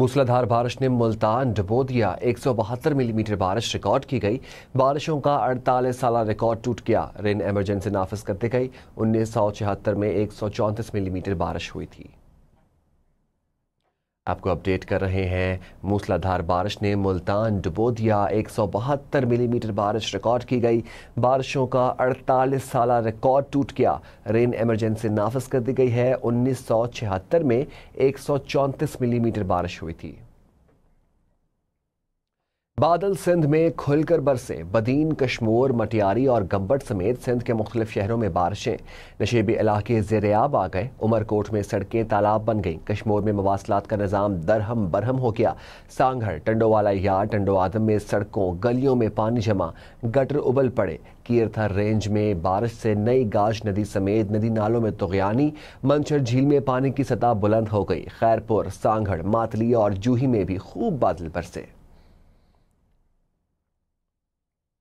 मूसलाधार बारिश ने मुल्तान डुबो दिया एक सौ बहत्तर मिलीमीटर बारिश रिकॉर्ड की गई बारिशों का अड़तालीस साल रिकॉर्ड टूट गया रेन एमरजेंसी नाफिज करते गई उन्नीस सौ छिहत्तर में एक सौ चौंतीस मिलीमीटर बारिश हुई थी आपको अपडेट कर रहे हैं मूसलाधार बारिश ने मुल्तान डुबो दिया एक सौ बहत्तर मिलीमीटर बारिश रिकॉर्ड की गई बारिशों का अड़तालीस साल रिकॉर्ड टूट गया रेन एमरजेंसी नाफज कर दी गई है उन्नीस सौ छिहत्तर में एक सौ चौंतीस मिलीमीटर बारिश हुई थी बादल सिंध में खुलकर बरसे बदीन कश्मोर मटियारी और गंबट समेत सिंध के मुख्तलिफ शहरों में बारिशें नशेबी इलाके जेरियाब आ गए उमरकोट में सड़कें तालाब बन गईं कश्मोर में मवासलात का निज़ाम दरहम बरहम हो गया सांघर टंडोवाला यार टंडो आदम में सड़कों गलियों में पानी जमा गटर उबल पड़े कीरथा रेंज में बारिश से नई गाज नदी समेत नदी नालों में तुगयानी मंचर झील में पानी की सतह बुलंद हो गई खैरपुर सांगढ़ मातली और जूही में भी खूब बादल बरसे